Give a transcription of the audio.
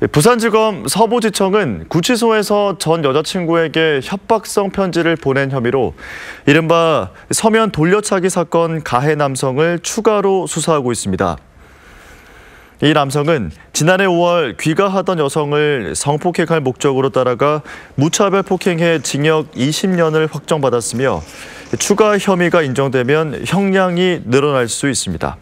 예, 부산지검 서부지청은 구치소에서 전 여자친구에게 협박성 편지를 보낸 혐의로 이른바 서면 돌려차기 사건 가해 남성을 추가로 수사하고 있습니다. 이 남성은 지난해 5월 귀가하던 여성을 성폭행할 목적으로 따라가 무차별 폭행해 징역 20년을 확정받았으며 추가 혐의가 인정되면 형량이 늘어날 수 있습니다.